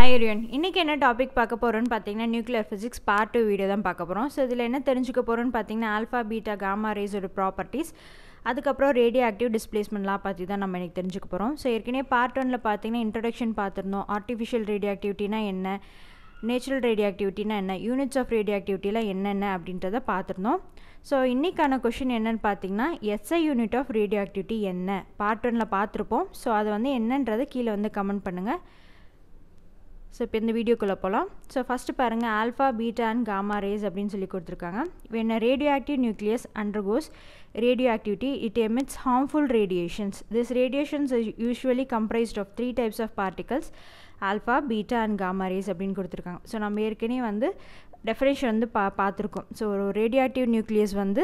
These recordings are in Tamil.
ஹைரியன் இன்றைக்கி என்ன டாபிக் பார்க்க போகிறோன்னு பார்த்தீங்கன்னா nuclear physics part two video தான் பார்க்க போகிறோம் ஸோ இதில் என்ன தெரிஞ்சுக்க போகிறோன்னு பார்த்தீங்கன்னா ஆல்ஃபா பீட்டா காமா ரேஸோட ப்ராப்பர்ட்டிஸ் அதுக்கப்புறம் ரேடியோ ஆக்டிவ் டிஸ்பிளேஸ்மெண்ட்லாம் பற்றி தான் நம்ம இன்றைக்கி தெரிஞ்சுக்க போகிறோம் ஸோ ஏற்கனவே பார்ட் ஒனில் பார்த்தீங்கன்னா இன்ட்ரடக்ஷன் பார்த்துருந்தோம் ஆர்டிஃபிஷியல் ரேடியோ ஆக்டிவிட்டினா என்ன நேச்சுரல் ரேடியோ ஆக்டிவிட்டினா என்ன யூனிட்ஸ் ஆஃப் ரேடியோ ஆக்டிவிட்டியில் என்னென்ன அப்படின்றத பார்த்துருந்தோம் ஸோ இன்றைக்கான கொஷின் என்னென்னு பார்த்தீங்கன்னா SI unit of radioactivity என்ன பார்ட் ஒனில் பார்த்துருப்போம் ஸோ அதை வந்து என்னன்றதை கீழே வந்து கமெண்ட் பண்ணுங்கள் ஸோ இப்போ இந்த வீடியோக்குள்ளே போகலாம் ஸோ ஃபஸ்ட்டு பாருங்கள் alpha beta and gamma rays அப்படின்னு சொல்லி கொடுத்துருக்காங்க when radioactive nucleus undergoes radioactivity it emits harmful radiations this radiations is usually comprised of three types of particles alpha beta and gamma rays அப்படின்னு கொடுத்துருக்காங்க ஸோ நம்ம ஏற்கனவே வந்து டெஃபினேஷன் வந்து பா பார்த்துருக்கோம் ஸோ ஒரு ரேடியாக்டிவ் நியூக்ளியஸ் வந்து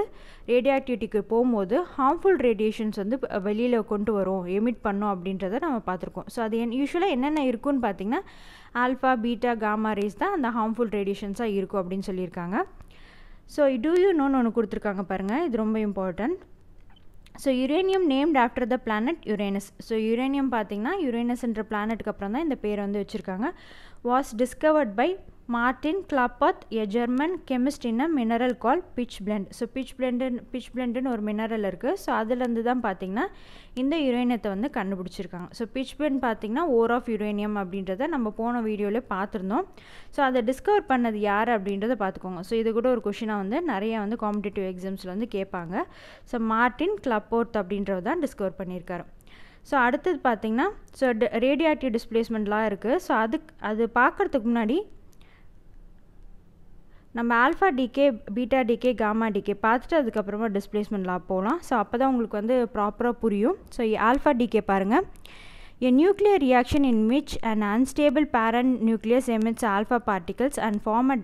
ரேடியாக்டிவிட்டிக்கு போகும்போது ஹார்ம்ஃபுல் ரேடியேஷன்ஸ் வந்து வெளியில் கொண்டு வரும் எமிட் பண்ணும் அப்படின்றத நம்ம பார்த்துருக்கோம் ஸோ அது என் யூஸ்வலாக என்னென்ன இருக்குன்னு பார்த்திங்கன்னா ஆல்ஃபா பீட்டா காமா ரேஸ் தான் அந்த ஹார்ம்ஃபுல் ரேடியேஷன்ஸாக இருக்கும் அப்படின்னு சொல்லியிருக்காங்க ஸோ டூ யூ நோன்னு ஒன்று கொடுத்துருக்காங்க பாருங்கள் இது ரொம்ப important so uranium named after the planet Uranus so uranium பார்த்திங்கன்னா யுரேனஸ்ன்ற பிளானட்டுக்கு அப்புறம் தான் இந்த பேர் வந்து வச்சுருக்காங்க was discovered by Martin Klaproth, a German German chemist in a mineral called pitch blend. Pitch pitch blend ஒரு மினரல் இருக்குது ஸோ அதுலேருந்து தான் பார்த்திங்கன்னா இந்த யுரேனியத்தை வந்து கண்டுபிடிச்சிருக்காங்க ஸோ பிச் பிளண்ட் பார்த்திங்கன்னா ஓர் ஆஃப் யுரேனியம் அப்படின்றத நம்ம போன வீடியோவில் பார்த்துருந்தோம் ஸோ அதை டிஸ்கவர் பண்ணது யார் அப்படின்றத பார்த்துக்கோங்க ஸோ இது கூட ஒரு கொஷினாக வந்து நிறைய வந்து காம்படிட்டிவ் எக்ஸாம்ஸில் வந்து கேட்பாங்க ஸோ மார்டின் கிளப்போர்த் அப்படின்றத தான் டிஸ்கவர் பண்ணியிருக்காரு ஸோ அடுத்தது பார்த்திங்கன்னா ஸோ ரேடியாக்டிவ் டிஸ்பிளேஸ்மெண்ட்லாம் இருக்குது ஸோ அதுக்கு அது பார்க்குறதுக்கு முன்னாடி நம்ம alpha decay beta decay gamma decay பார்த்துட்டு அதுக்கப்புறமா டிஸ்பிளேஸ்மெண்ட்லாம் போகலாம் ஸோ அப்போ தான் உங்களுக்கு வந்து ப்ராப்பராக புரியும் ஸோ ஆல்ஃபா டிகே பாருங்கள் a nuclear reaction in which and unstable parent nucleus emits alpha particles and form a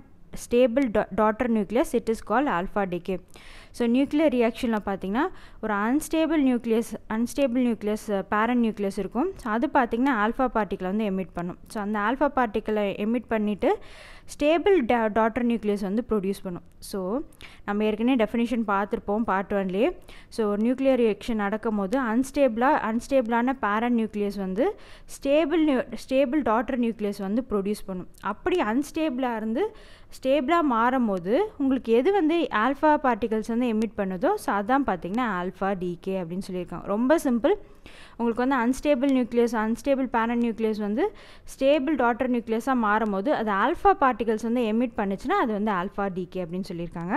stable daughter nucleus it is call alpha decay so nuclear ரியாக்ஷனில் பார்த்திங்கன்னா ஒரு unstable nucleus unstable nucleus parent nucleus இருக்கும் ஸோ அது பார்த்திங்கன்னா ஆல்ஃபா பார்ட்டிக்கலை வந்து எமிட் பண்ணும் ஸோ அந்த ஆல்ஃபா பார்ட்டிக்கலை எமிட் பண்ணிவிட்டு ஸ்டேபிள் டா டாட்டர் நியூக்ளியஸ் வந்து ப்ரொடியூஸ் பண்ணும் ஸோ நம்ம ஏற்கனவே டெஃபினேஷன் பார்த்துருப்போம் பார்ட் ஒன்லேயே ஸோ ஒரு நியூக்ளியர் ரியாக்ஷன் நடக்கும் போது அன்ஸ்டேபிளாக அன்ஸ்டேபிளான பேரண்ட் நியூக்ளியஸ் வந்து ஸ்டேபிள் நியூ ஸ்டேபிள் டாட்டர் நியூக்ளியஸ் வந்து ப்ரொடியூஸ் பண்ணும் அப்படி அன்ஸ்டேபிளாக இருந்து ஸ்டேபிளாக மாறும் போது உங்களுக்கு எது வந்து ஆல்ஃபா பார்ட்டிகல்ஸ் வந்து வந்து எமிட் பண்ணுதோ ஸோ அதான் பார்த்தீங்கன்னா ஆல்ஃபா டிகே அப்படின்னு சொல்லியிருக்காங்க ரொம்ப சிம்பிள் உங்களுக்கு வந்து unstable nucleus unstable parent nucleus வந்து ஸ்டேபிள் டாட்டர் நியூக்ளியஸாக மாறும்போது அது ஆல்ஃபா பார்ட்டிகல்ஸ் வந்து எமிட் பண்ணுச்சுன்னா அது வந்து ஆல்ஃபா டிகே அப்படின்னு சொல்லியிருக்காங்க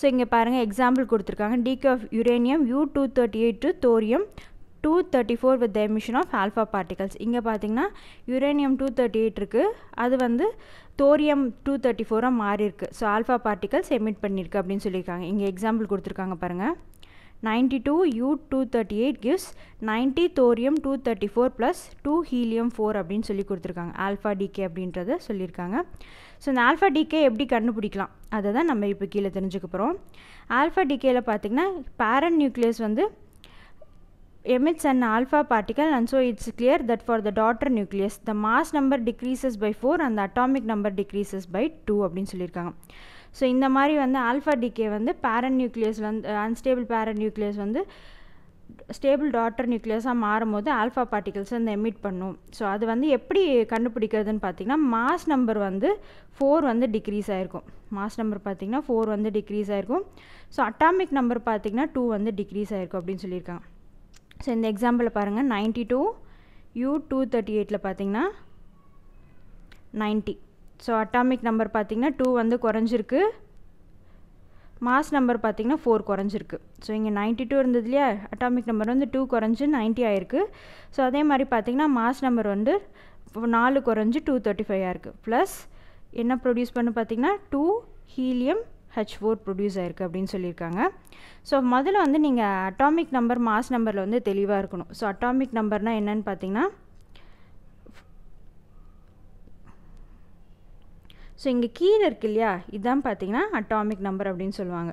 ஸோ இங்கே பாருங்கள் எக்ஸாம்பிள் கொடுத்துருக்காங்க decay of uranium U two thirty eight to thorium two thirty four with the emission of alpha particles இங்கே பார்த்தீங்கன்னா யுரேனியம் டூ தேர்ட்டி எயிட் இருக்குது அது வந்து தோரியம் டூ தேர்ட்டி ஃபோராக மாறியிருக்கு ஸோ ஆல்ஃபா பார்ட்டிகல்ஸ் எமிட் பண்ணியிருக்கு அப்படின்னு சொல்லியிருக்காங்க இங்கே எக்ஸாம்பிள் கொடுத்துருக்காங்க பாருங்கள் ninety two U two thirty eight gives ninety thorium two thirty four plus two helium four அப்படின்னு சொல்லி கொடுத்துருக்காங்க ஆல்ஃபா டிகே அப்படின்றத சொல்லியிருக்காங்க ஸோ இந்த ஆல்ஃபா டிகே எப்படி கண்டுபிடிக்கலாம் அதை தான் நம்ம இப்போ கீழே தெரிஞ்சுக்க ஆல்ஃபா டிகேயில் பார்த்திங்கன்னா பேரன் நியூக்ளியஸ் வந்து emits an alpha particle and so it's clear that for the daughter nucleus the mass number decreases by 4 and the atomic number decreases by 2 அப்படின் சொல்லியிருக்காங்க So இந்த மாதிரி வந்த alpha decay வந்து parent nucleus வந்து unstable parent nucleus வந்து ஸ்டேபிள் டாட்டர் நியூக்ளியஸாக மாறும்போது alpha particles வந்து emit பண்ணும் So அது வந்து எப்படி கண்டுபிடிக்கிறதுன்னு பார்த்திங்கன்னா mass number வந்து 4 வந்து decrease ஆயிருக்கும். mass number பார்த்திங்கன்னா 4 வந்து decrease ஆயிருக்கும். So atomic number பார்த்திங்கன்னா 2 வந்து decrease ஆயிருக்கும் அப்படின் சொல்லிருக்காம். ஸோ இந்த எக்ஸாம்பிளில் பாருங்கள் ninety two U two thirty எயிட்டில் பார்த்தீங்கன்னா நைன்ட்டி ஸோ அட்டாமிக் நம்பர் பார்த்திங்கன்னா டூ வந்து குறைஞ்சிருக்கு மாஸ் நம்பர் பார்த்திங்கன்னா ஃபோர் குறைஞ்சிருக்கு ஸோ இங்கே நைன்ட்டி டூ இருந்தது இல்லையா அட்டாமிக் நம்பர் வந்து டூ குறைஞ்சி நைன்ட்டி ஆயிருக்கு ஸோ அதே மாதிரி பார்த்திங்கன்னா மாஸ் நம்பர் வந்து நாலு குறைஞ்சி டூ தேர்ட்டி ஃபைவ் ஆயிருக்கு ப்ளஸ் என்ன ப்ரொடியூஸ் பண்ணு பார்த்திங்கன்னா two helium H four produce ஆயிருக்கு அப்படின்னு சொல்லியிருக்காங்க ஸோ முதல்ல வந்து நீங்கள் அட்டாமிக் நம்பர் மாஸ் நம்பரில் வந்து தெளிவாக இருக்கணும் ஸோ அட்டாமிக் நம்பர்னால் என்னன்னு பார்த்தீங்கன்னா ஸோ இங்கே கீழே இருக்கு இல்லையா இதுதான் பார்த்தீங்கன்னா அட்டாமிக் நம்பர் அப்படின்னு சொல்லுவாங்க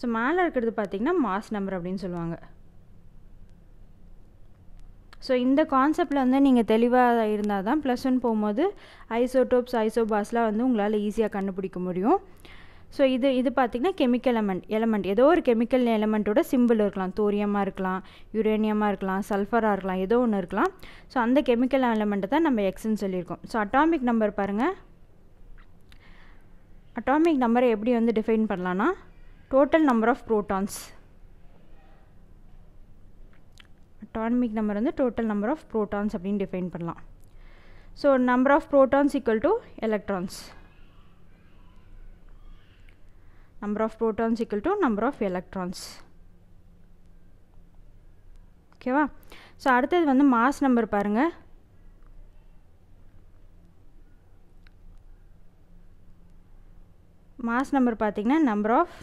ஸோ மேலே இருக்கிறது பார்த்தீங்கன்னா மாஸ் நம்பர் அப்படின்னு சொல்லுவாங்க ஸோ இந்த கான்செப்டில் வந்து நீங்கள் தெளிவாக இருந்தால் தான் ப்ளஸ் ஒன் போகும்போது ஐசோடோப்ஸ் ஐசோபாஸ்லாம் வந்து உங்களால் ஈஸியாக கண்டுபிடிக்க முடியும் ஸோ இது இது பார்த்திங்கன்னா கெமிக்கல் எலமெண்ட் எலமெண்ட் ஏதோ ஒரு கெமிக்கல் எலமெண்ட்டோட சிம்பிள் இருக்கலாம் தோரியமாக இருக்கலாம் யுரேனியமாக இருக்கலாம் சல்ஃபராக இருக்கலாம் ஏதோ ஒன்று இருக்கலாம் ஸோ அந்த கெமிக்கல் எலமெண்ட்டை தான் நம்ம எக்ஸ்ன்னு சொல்லியிருக்கோம் ஸோ அட்டாமிக் நம்பர் பாருங்கள் அட்டாமிக் நம்பரை எப்படி வந்து டிஃபைன் பண்ணலான்னா total number of protons atomic number வந்து டோட்டல் நம்பர் ஆஃப் ப்ரோட்டான்ஸ் அப்படின்னு டிஃபைன் பண்ணலாம் so number of protons equal to electrons number of protons equal to number of electrons ஓகேவா ஸோ அடுத்தது வந்து மாஸ் நம்பர் பாருங்கள் மாஸ் நம்பர் பார்த்திங்கன்னா number of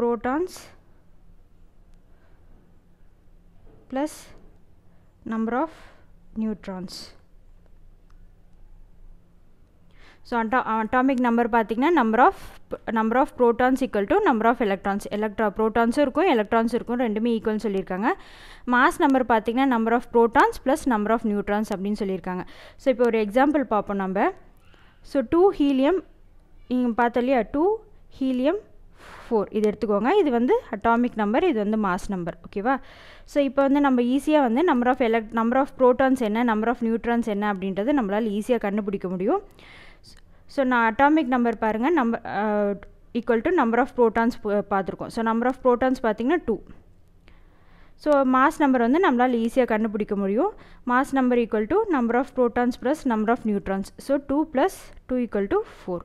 protons plus number of neutrons so அட்டா அட்டாமிக் நம்பர் பார்த்திங்கன்னா number of number of protons equal to number of electrons எலக்ட்ரா ப்ரோட்டான்ஸும் இருக்கும் எலக்ட்ரான்ஸும் இருக்கும் ரெண்டுமே ஈக்குவல்னு சொல்லியிருக்காங்க மாஸ் நம்பர் பார்த்திங்கன்னா number of protons plus number of neutrons அப்படின்னு சொல்லியிருக்காங்க ஸோ இப்போ ஒரு எக்ஸாம்பிள் பார்ப்போம் நம்ம ஸோ டூ ஹீலியம் நீங்கள் பார்த்தோம் இல்லையா டூ ஹீலியம் ஃபோர் இது எடுத்துக்கோங்க இது வந்து அட்டாமிக் நம்பர் இது வந்து மாஸ் நம்பர் ஓகேவா ஸோ இப்போ வந்து நம்ம ஈஸியாக வந்து நம்பர் ஆஃப் எலக்ட் நம்பர் ஆஃப் ப்ரோட்டான்ஸ் என்ன நம்பர் ஆஃப் நியூட்ரான்ஸ் என்ன அப்படின்றது நம்மளால் ஈஸியாக கண்டுபிடிக்க முடியும் ஸோ நான் அட்டாமிக் நம்பர் பாருங்கள் number equal to number of protons பார்த்துருக்கோம் ஸோ நம்பர் ஆஃப் ப்ரோட்டான்ஸ் பார்த்தீங்கன்னா டூ ஸோ மாஸ் நம்பர் வந்து நம்மளால் ஈஸியாக கண்டுபிடிக்க முடியும் mass number equal to number of protons plus number of neutrons so two plus two equal to four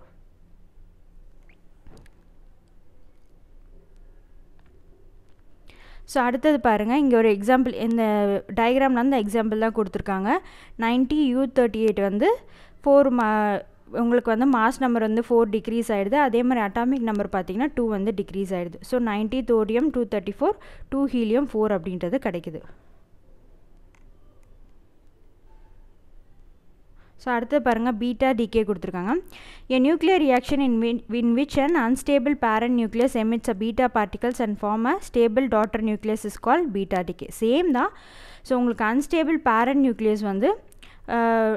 so அடுத்தது பாருங்கள் இங்கே ஒரு எக்ஸாம்பிள் இந்த டயக்ராமில் அந்த எக்ஸாம்பிள் தான் கொடுத்துருக்காங்க நைன்ட்டி யூ தேர்ட்டி எயிட் வந்து ஃபோர் மா உங்களுக்கு வந்து மாஸ் நம்பர் வந்து ஃபோர் டிக்ரீஸ் ஆகிடுது அதே மாதிரி அட்டாமிக் நம்பர் பார்த்தீங்கன்னா டூ வந்து டிக்ரீஸ் ஆகிடுது so ninety thorium two thirty four two helium four அப்படின்றது கிடைக்குது ஸோ அடுத்து பாருங்கள் பீட்டா டிகே கொடுத்துருக்காங்க ஏ நியூக்ளியர் ரியாக்ஷன் இன் வின் which and unstable parent nucleus emits a beta particles and form a stable daughter nucleus is call beta decay same தான் ஸோ உங்களுக்கு அன்ஸ்டேபிள் பேரண்ட் நியூக்ளியஸ் வந்து uh,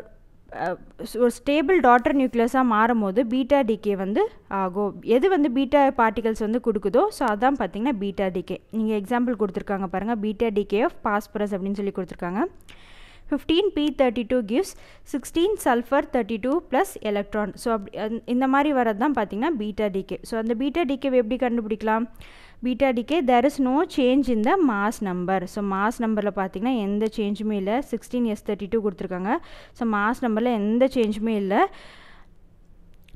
ஒரு ஸ்டேபிள் டாட்டர் நியூக்ளியஸாக மாறும் போது பீட்டா டிகே வந்து ஆகும் எது வந்து பீட்டா பார்ட்டிகல்ஸ் வந்து கொடுக்குதோ ஸோ அதான் பார்த்தீங்கன்னா பீட்டா டிகே நீங்கள் எக்ஸாம்பிள் கொடுத்துருக்காங்க பாருங்கள் பீட்டா டிகே ஆஃப் பாஸ்பரஸ் அப்படின்னு சொல்லி கொடுத்துருக்காங்க fifteen P thirty two gives sixteen sulphur thirty two plus electron so அப்படி இந்த மாதிரி வரது தான் பார்த்தீங்கன்னா பீட்டா டிகே ஸோ அந்த பீட்டா டிகேவை எப்படி கண்டுபிடிக்கலாம் beta decay there is no change in the mass number so mass நம்பரில் பார்த்தீங்கன்னா எந்த சேஞ்சுமே இல்லை சிக்ஸ்டீன் எஸ் தேர்ட்டி டூ கொடுத்துருக்காங்க ஸோ மாஸ் நம்பரில் எந்த சேஞ்சுமே இல்லை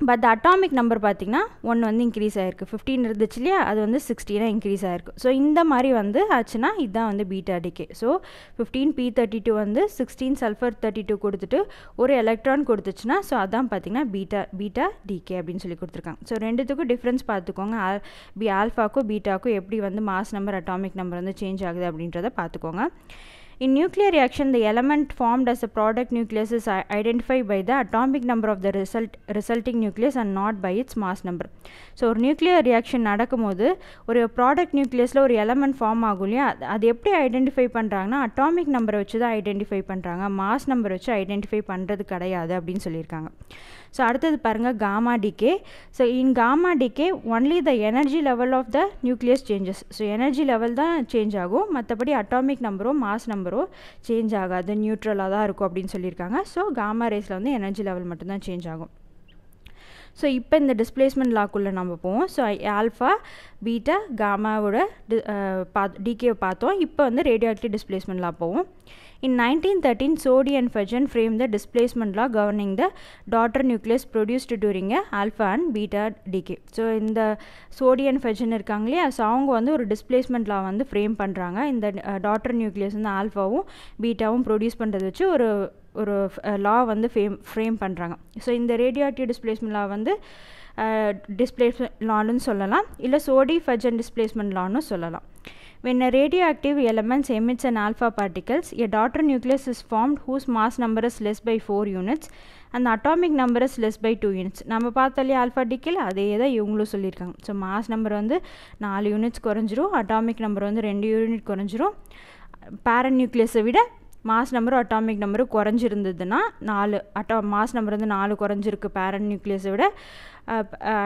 பட் த அட்டாமிக் நம்பர் பார்த்திங்கன்னா ஒன்று வந்து இன்க்ரீஸ் ஆகிருக்கு ஃபிஃப்டீன் இருந்துச்சு இல்லையா அது வந்து சிக்ஸ்டீனாக இன்க்ரீஸ் ஆகிருக்கு ஸோ இந்த மாதிரி வந்து ஆச்சுன்னா இதுதான் வந்து beta decay so fifteen P thirty two வந்து சிக்ஸ்டீன் சல்ஃபர் தேர்ட்டி டூ கொடுத்துட்டு ஒரு எலக்ட்ரான் கொடுத்துச்சுன்னா ஸோ அதான் பார்த்திங்கன்னா பீட்டா பீட்டா டிகே அப்படின்னு சொல்லி கொடுத்துருக்காங்க ஸோ ரெண்டுத்துக்கும் டிஃப்ரென்ஸ் பார்த்துக்கோங்க ஆல் பி ஆல்ஃபாக்கும் பீட்டாக்கும் எப்படி வந்து மாஸ் நம்பர் அட்டாமிக் நம்பர் வந்து சேஞ்ச் ஆகுது அப்படின்றத பார்த்துக்கோங்க In nuclear reaction, the element formed as a product nucleus is identified by the atomic number of the result, resulting nucleus and not by its mass number. So ஒரு நியூக்ளியர் ரியாக்ஷன் நடக்கும்போது ஒரு ப்ராடக்ட் நியூக்ளியஸில் ஒரு எலமெண்ட் ஃபார்ம் ஆகும் இல்லையா அது எப்படி ஐடென்டிஃபை பண்ணுறாங்கன்னா அட்டாமிக் நம்பரை வச்சு தான் ஐடென்டிஃபை பண்ணுறாங்க மாஸ் நம்பர் வச்சு ஐடென்டிஃபை பண்ணுறது கிடையாது அப்படின்னு சொல்லியிருக்காங்க ஸோ அடுத்தது பாருங்கள் gamma decay so in gamma decay only the energy level of the nucleus changes so energy level தான் சேஞ்ச் ஆகும் மற்றபடி அட்டாமிக் நம்பரோ மாஸ் நம்பரோ சேஞ்ச் ஆகாது நியூட்ரலாக தான் இருக்கும் அப்படின்னு சொல்லியிருக்காங்க ஸோ காமா ரேஸில் வந்து எனர்ஜி லெவல் மட்டும்தான் சேஞ்ச் ஆகும் ஸோ இப்போ இந்த டிஸ்பிளேஸ்மெண்ட் லாக்குள்ளே நம்ம போவோம் ஸோ ஆல்ஃபா பீட்டா காமாவோட டி டிகேவை பார்த்தோம் இப்போ வந்து ரேடியோ ஆக்டிவ் டிஸ்பிளேஸ்மெண்ட் லா போவோம் In 1913, Soddy and Fajan framed the displacement law governing the daughter nucleus produced during a alpha and beta decay. So இந்த சோடி அண்ட் ஃபெஜன் இருக்காங்க இல்லையா ஸோ அவங்க வந்து ஒரு டிஸ்பிளேஸ்மெண்ட் லா வந்து ஃப்ரேம் பண்ணுறாங்க இந்த டாட்டர் நியூக்ளியஸ் வந்து ஆல்ஃபாவும் பீட்டாவும் ப்ரொடியூஸ் பண்ணுறது வச்சு ஒரு ஒரு லா வந்து ஃபேம் ஃப்ரேம் பண்ணுறாங்க ஸோ இந்த ரேடியாட்டிவ் டிஸ்பிளேஸ்மெண்ட் லா வந்து டிஸ்பிளேஸ்மெண்ட் லான்னு சொல்லலாம் இல்லை சோடி ஃபெஜன் டிஸ்பிளேஸ்மெண்ட் லான்னு சொல்லலாம் When a radioactive element emits an alpha particles, a daughter nucleus is formed whose mass number is less by 4 units and the atomic number is less by 2 units. நம்ம பார்த்தாலே ஆல்ஃபா டிக்கில் அதே தான் இவங்களும் சொல்லியிருக்காங்க ஸோ மாஸ் நம்பர் வந்து நாலு யூனிட்ஸ் குறைஞ்சிரும் அட்டாமிக் நம்பர் வந்து ரெண்டு யூனிட் குறைஞ்சிரும் பேரன் நியூக்ளியஸை விட மாஸ் நம்பரும் அட்டாமிக் நம்பரும் குறைஞ்சிருந்ததுன்னா நாலு அட்டா மாஸ் நம்பர் வந்து நாலு குறைஞ்சிருக்கு பேரன் நியூக்ளியஸை விட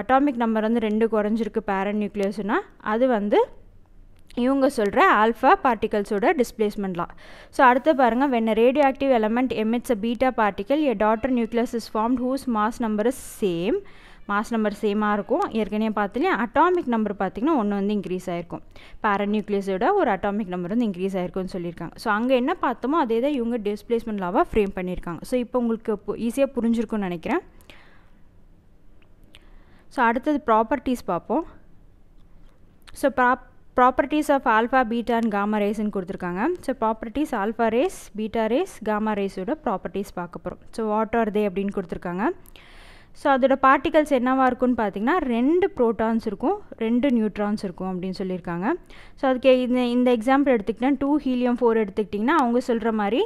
அட்டாமிக் நம்பர் வந்து ரெண்டு குறைஞ்சிருக்கு பேரன் நியூக்ளியஸ்னால் அது வந்து இவங்க சொல்கிற ஆல்ஃபா பார்ட்டிகல்ஸோட டிஸ்பிளேஸ்மெண்ட்லாம் ஸோ அடுத்து பாருங்கள் when radioactive element emits a beta particle a daughter nucleus is form whose mass number same mass number சேமாக இருக்கும் ஏற்கனவே பார்த்துலையே அட்டாமிக் நம்பர் பார்த்திங்கன்னா ஒன்று வந்து இன்க்ரீஸ் ஆகிருக்கும் பேரா நியூக்ளியஸோட ஒரு அட்டாமிக் நம்பர் வந்து இன்க்ரீஸ் ஆகிருக்கும்னு சொல்லியிருக்காங்க ஸோ அங்கே என்ன பார்த்தோமோ அதே தான் இவங்க டிஸ்பிளேஸ்மெண்ட் லாவாக ஃப்ரேம் பண்ணியிருக்காங்க ஸோ இப்போ உங்களுக்கு ஈஸியாக புரிஞ்சிருக்கும்னு நினைக்கிறேன் ஸோ அடுத்தது ப்ராப்பர்ட்டிஸ் பார்ப்போம் so prop properties of alpha beta and gamma ரேஸ்ன்னு கொடுத்துருக்காங்க so properties alpha rays beta rays gamma ரேஸோட ப்ராப்பர்ட்டிஸ் பார்க்க போகிறோம் ஸோ வாட் ஆர் தே அப்படின்னு கொடுத்துருக்காங்க ஸோ அதோட பார்ட்டிகல்ஸ் என்னவாக இருக்கும்னு பார்த்தீங்கன்னா ரெண்டு ப்ரோட்டான்ஸ் இருக்கும் ரெண்டு நியூட்ரான்ஸ் இருக்கும் அப்படின்னு சொல்லியிருக்காங்க ஸோ அதுக்கு இந்த இந்த எக்ஸாம்பிள் எடுத்துக்கிட்டேன் டூ ஹீலியம் ஃபோர் எடுத்துக்கிட்டிங்கன்னா அவங்க சொல்கிற மாதிரி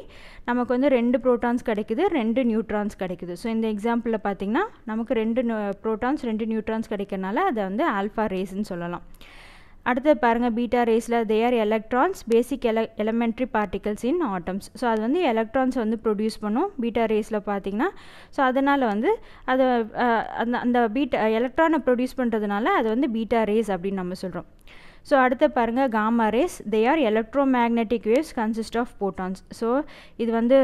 நமக்கு வந்து ரெண்டு ப்ரோட்டான்ஸ் கிடைக்குது ரெண்டு நியூட்ரான்ஸ் கிடைக்குது ஸோ இந்த எக்ஸாம்பிளில் பார்த்தீங்கன்னா நமக்கு ரெண்டு ப்ரோட்டான்ஸ் ரெண்டு நியூட்ரான்ஸ் கிடைக்கிறனால அதை வந்து ஆல்ஃபா ரேஸ்ன்னு சொல்லலாம் அடுத்தது பாருங்கள் பீட்டா ரேஸில் தேர் எலக்ட்ரான்ஸ் பேசிக் எல elementary particles in atoms so அது வந்து எலக்ட்ரான்ஸ் வந்து ப்ரொடியூஸ் பண்ணும் பீட்டா ரேஸில் பார்த்திங்கன்னா ஸோ அதனால் வந்து அது அந்த அந்த பீட்டா எலக்ட்ரானை ப்ரொடியூஸ் பண்ணுறதுனால அது வந்து பீட்டா ரேஸ் அப்படின்னு நம்ம சொல்கிறோம் ஸோ அடுத்து பாருங்கள் gamma rays they are electromagnetic waves consist of photons so இது வந்து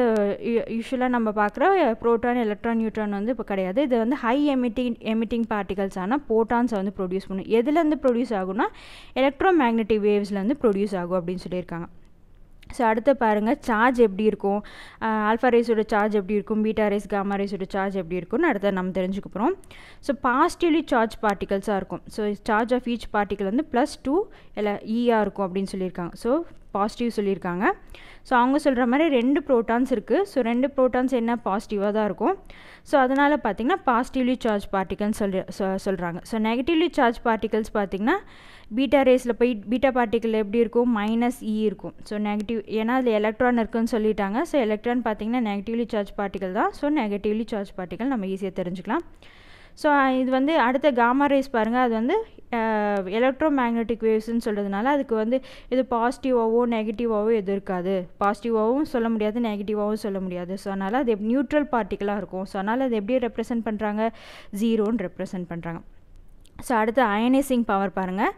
யூஸ்வலாக நம்ம பார்க்குற ப்ரோட்டான் எலக்ட்ரான் நியூட்ரான் வந்து இப்போ கிடையாது இது வந்து ஹை எமிட்டிங் எமிட்டிங் பார்ட்டிகல்ஸ் ஆனால் போட்டான்ஸை வந்து ப்ரொடியூஸ் பண்ணும் எதுலேருந்து ப்ரொடியூஸ் ஆகும்னா எலக்ட்ரோ மேக்னெட்டிக் வேவ்ஸ்லேருந்து ப்ரொடியூஸ் ஆகும் அப்படின்னு சொல்லியிருக்காங்க ஸோ அடுத்து பாருங்கள் சார்ஜ் எப்படி இருக்கும் ஆல்ஃபா ரேஸோட சார்ஜ் எப்படி இருக்கும் பீட்டா ரேஸ் காமா ரேஸோட சார்ஜ் எப்படி இருக்கும்னு அடுத்த நம்ம தெரிஞ்சுக்க போகிறோம் ஸோ பாசிட்டிவ்லி சார்ஜ் பார்ட்டிகல்ஸாக இருக்கும் so charge of each particle வந்து ப்ளஸ் டூ இல்லை ஈயாக இருக்கும் அப்படின்னு சொல்லியிருக்காங்க ஸோ பாசிட்டிவ் சொல்லியிருக்காங்க ஸோ அவங்க சொல்கிற மாதிரி ரெண்டு ப்ரோட்டான்ஸ் இருக்குது ஸோ ரெண்டு ப்ரோட்டான்ஸ் என்ன பாசிட்டிவாக தான் இருக்கும் ஸோ அதனால் பார்த்திங்கன்னா பாசிட்டிவ்லி சார்ஜ் பார்ட்டிகல்ஸ் சொல்லி சொல்கிறாங்க ஸோ நெகட்டிவ்லி சார்ஜ் பார்ட்டிகல்ஸ் பார்த்திங்கன்னா பீட்டா ரேஸில் போய் பீட்டா பார்ட்டிக்கல் எப்படி இருக்கும் மைனஸ் இ e இருக்கும் ஸோ நெகட்டிவ் ஏன்னா அதில் எலக்ட்ரான் இருக்குதுன்னு சொல்லிட்டாங்க ஸோ எலக்ட்ரான் பார்த்திங்கன்னா நெகட்டிவ்லி சார்ஜ் பார்ட்டிகல் தான் ஸோ நெகட்டிவ்லி சார்ஜ் பார்ட்டிகல் நம்ம ஈஸியாக தெரிஞ்சுக்கலாம் ஸோ இது வந்து அடுத்த காமா ரேஸ் பாருங்கள் அது வந்து எலக்ட்ரோ மேக்னெட்டிக் வேவ்ஸ்ன்னு சொல்கிறதுனால அதுக்கு வந்து இது பாசிட்டிவாகவோ நெகட்டிவாகவோ எதுவும் இருக்காது பாசிட்டிவாகவும் சொல்ல முடியாது நெகட்டிவாகவும் சொல்ல முடியாது ஸோ அதனால் அது நியூட்ரல் பார்ட்டிக்கலாக இருக்கும் ஸோ அதனால் அது எப்படி ரெப்ரசன்ட் பண்ணுறாங்க ஜீரோன்னு ரெப்ரசன்ட் பண்ணுறாங்க ஸோ அடுத்து அயனைசிங் பவர் பாருங்கள்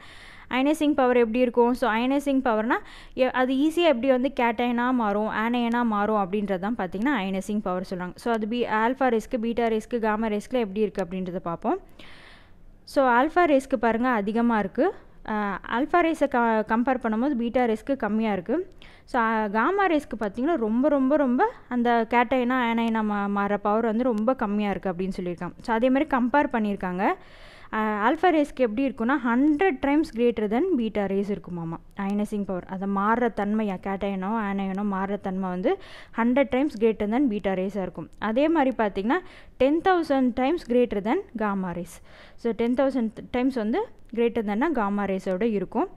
அயனைசிங் பவர் எப்படி இருக்கும் ஸோ அயனைசிங் பவர்னால் அது ஈஸியாக எப்படி வந்து கேட்டைனாக மாறும் ஆனையனாக மாறும் அப்படின்றது தான் பார்த்திங்கன்னா அயனைசிங் பவர் சொல்கிறாங்க ஸோ அது பி ஆல்ஃபா ரிஸ்க்கு பீட்டா ரிஸ்க்கு காமா ரிஸ்க்கில் எப்படி இருக்குது அப்படின்றத பார்ப்போம் ஸோ ஆல்ஃபா ரிஸ்க்கு பாருங்கள் அதிகமாக இருக்குது அல்ஃபா ரேஸை க கம்பேர் பண்ணும்போது பீட்டா ரேஸ்க்கு கம்மியாக இருக்குது ஸோ காமா ரேஸ்க்கு பார்த்திங்கன்னா ரொம்ப ரொம்ப ரொம்ப அந்த கேட்டைனா ஆனாயினா மா மாற பவர் வந்து ரொம்ப கம்மியாக இருக்குது அப்படின்னு சொல்லியிருக்காங்க ஸோ அதேமாதிரி கம்பேர் பண்ணியிருக்காங்க ஆல்ஃபா ரேஸ்க்கு எப்படி இருக்குன்னா hundred times greater than beta rays இருக்குமாமா அயனைசிங் பவர் அதை மாறுற தன்மை கேட்டயனோ ஆனயனோ மாறுற தன்மை வந்து hundred times greater than beta ரேஸாக இருக்கும் அதே மாதிரி பார்த்திங்கன்னா ten thousand times greater than gamma rays so ten thousand times வந்து கிரேட்டர் தென்னா காமா ரேஸோட இருக்கும்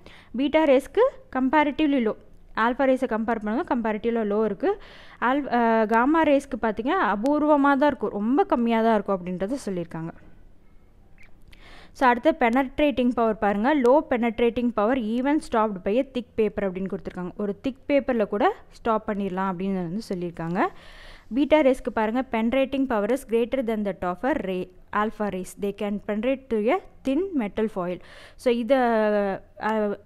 பீட்டா ரேஸ்க்கு கம்பேரிட்டிவ்லி லோ ஆல்ஃபா ரேஸை கம்பேர் பண்ணும்போது கம்பேரிட்டிவ்லாம் லோ இருக்குது ஆல் காமா ரேஸ்க்கு பார்த்திங்கன்னா அபூர்வமாக தான் இருக்கும் ரொம்ப கம்மியாக தான் இருக்கும் அப்படின்றத சொல்லியிருக்காங்க ஸோ அடுத்து பெனட்ரேட்டிங் பவர் பாருங்கள் low penetrating power even stopped by thick paper அப்படின்னு கொடுத்துருக்காங்க ஒரு திக் பேப்பரில் கூட ஸ்டாப் பண்ணிடலாம் அப்படின்னு வந்து சொல்லியிருக்காங்க பீட்டா ரேஸ்க்கு பாருங்கள் penetrating power is greater than that of a ray alpha rays they can penetrate to a thin metal foil so இதை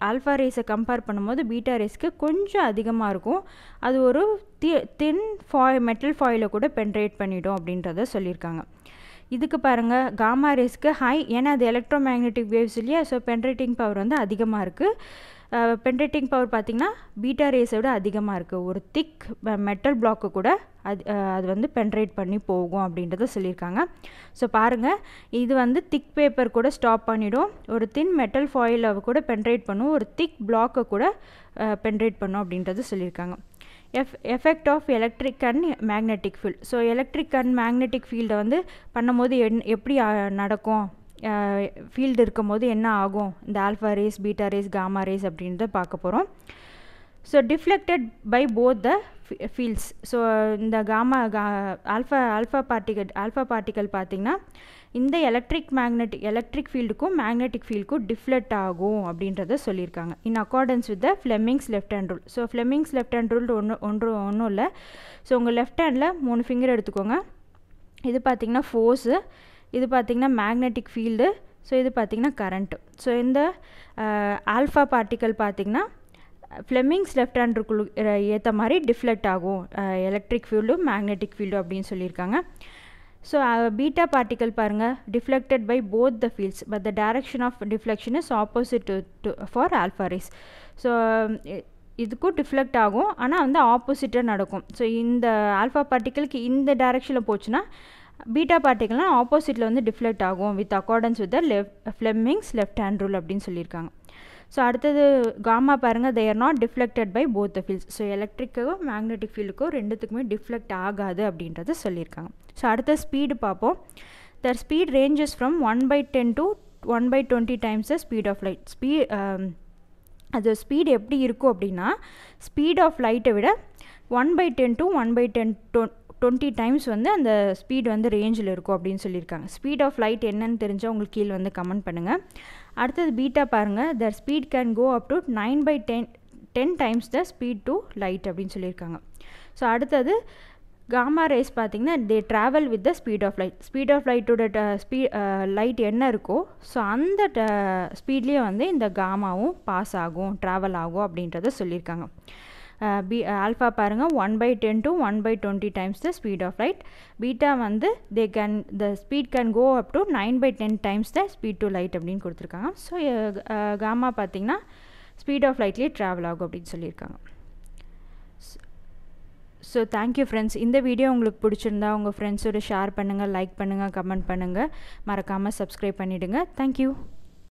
ஆல்ஃபா ரேஸை கம்பேர் பண்ணும்போது பீட்டா ரேஸ்க்கு கொஞ்சம் அதிகமாக இருக்கும் அது ஒரு தி தின் ஃபாய் மெட்டல் ஃபாயிலை கூட பென்ரேட் பண்ணிடும் அப்படின்றத சொல்லியிருக்காங்க இதுக்கு பாருங்கள் காமா ரேஸ்க்கு ஹை ஏன்னா அது எலக்ட்ரோ மேக்னெட்டிக் வேவ்ஸ் இல்லையா ஸோ பென்ரேட்டிங் பவர் வந்து அதிகமாக இருக்குது பென்ரேட்டிங் பவர் பார்த்திங்கன்னா பீட்டா ரேஸை விட அதிகமாக இருக்குது ஒரு திக் மெட்டல் பிளாக்கு கூட அது அது வந்து பென்ட்ரேட் பண்ணி போகும் அப்படின்றத சொல்லியிருக்காங்க ஸோ பாருங்கள் இது வந்து திக் பேப்பர் கூட ஸ்டாப் பண்ணிவிடும் ஒரு தின் மெட்டல் ஃபாயிலை கூட பென்ட்ரேட் பண்ணும் ஒரு திக் பிளாக்கை கூட பென்ட்ரேட் பண்ணும் அப்படின்றது சொல்லியிருக்காங்க எஃப் effect of electric and magnetic field so electric and magnetic ஃபீல்டை வந்து பண்ணும்போது என் எப்படி நடக்கும் ஃபீல்டு இருக்கும்போது என்ன ஆகும் இந்த alpha rays beta rays gamma rays அப்படின்றத பார்க்க போகிறோம் so deflected by both the fields so இந்த காமா கா alpha alpha particle alpha particle பார்த்திங்கன்னா இந்த எலக்ட்ரிக் மேக்னெட்டிக் எலக்ட்ரிக் ஃபீல்டுக்கும் மேக்னெட்டிக் ஃபீல்டுக்கும் டிஃப்ளெக்ட் ஆகும் அப்படின்றத சொல்லியிருக்காங்க in accordance with the Fleming's left hand rule so Fleming's left hand rule ஒன்று ஒன்று ஒன்றும் இல்லை ஸோ உங்கள் லெஃப்ட் ஹேண்டில் மூணு ஃபிங்கர் எடுத்துக்கோங்க இது பார்த்திங்கன்னா ஃபோர்ஸு இது பார்த்திங்கன்னா மேக்னெட்டிக் ஃபீல்டு ஸோ இது பார்த்திங்கன்னா கரண்ட்டு ஸோ இந்த ஆல்ஃபா பார்ட்டிக்கல் பார்த்திங்கன்னா ஃப்ளெமிங்ஸ் லெஃப்ட் ஹேண்டுக்குள் ஏற்ற மாதிரி டிஃப்ளெக்ட் ஆகும் எலக்ட்ரிக் ஃபீல்டும் மேக்னெட்டிக் ஃபீல்டும் அப்படின்னு சொல்லியிருக்காங்க ஸோ பீட்டா பார்ட்டிக்கல் பாருங்கள் deflected by both the fields but the direction of deflection is opposite to for alpha rays so இதுக்கும் டிஃப்ளெக்ட் ஆகும் ஆனால் வந்து ஆப்போசிட்டாக நடக்கும் ஸோ இந்த ஆல்ஃபா பார்ட்டிக்கலுக்கு இந்த டேரெக்ஷனில் போச்சுன்னா பீட்டா பார்ட்டிக்கல்னால் ஆப்போசிட்டில் வந்து டிஃப்ளெக்ட் ஆகும் with accordance with the left Fleming's left hand rule அப்படின்னு சொல்லியிருக்காங்க ஸோ அடுத்தது காமா பாருங்கள் they are not deflected by both the so எலக்ட்ரிக்கோ மேக்னெட்டிக் ஃபீல்டுக்கோ ரெண்டுத்துக்குமே டிஃப்ளெக்ட் ஆகாது அப்படின்றத சொல்லியிருக்காங்க ஸோ அடுத்த ஸ்பீடு பார்ப்போம் their speed ranges from one by ten to one by twenty times the speed of light speed அது ஸ்பீடு எப்படி இருக்கும் அப்படின்னா ஸ்பீட் ஆஃப் லைட்டை விட one by ten to one by ten to one twenty times வந்து அந்த ஸ்பீட் வந்து ரேஞ்சில் இருக்கும் அப்படின்னு சொல்லியிருக்காங்க ஸ்பீட் ஆஃப் லைட் என்னன்னு தெரிஞ்சால் உங்களுக்கு கீழே வந்து கமெண்ட் பண்ணுங்கள் அடுத்தது பீட்டா பாருங்கள் the speed can go up to nine by ten ten times the speed to light அப்படின்னு சொல்லியிருக்காங்க ஸோ அடுத்தது காமா ரேஸ் பார்த்திங்கன்னா they travel with the speed of light speed of லைட்டோட ஸ்பீட் லைட் என்ன இருக்கோ ஸோ அந்த ட ஸ்பீட்லேயே வந்து இந்த காமாவும் பாஸ் ஆகும் ட்ராவல் ஆகும் அப்படின்றத சொல்லியிருக்காங்க பி ஆல்ஃபா பாருங்கள் one by ten to one by twenty times the speed of light beta வந்து they can the speed can go up to nine by ten times the speed to light அப்படின்னு கொடுத்துருக்காங்க ஸோ காமா பார்த்தீங்கன்னா ஸ்பீட் ஆஃப் லைட்லேயே ட்ராவல் ஆகும் அப்படின்னு சொல்லியிருக்காங்க ஸோ தேங்க்யூ ஃப்ரெண்ட்ஸ் இந்த வீடியோ உங்களுக்கு பிடிச்சிருந்தா உங்கள் ஃப்ரெண்ட்ஸோடு ஷேர் பண்ணுங்கள் லைக் பண்ணுங்கள் கமெண்ட் பண்ணுங்கள் மறக்காமல் சப்ஸ்கிரைப் பண்ணிவிடுங்க தேங்க்யூ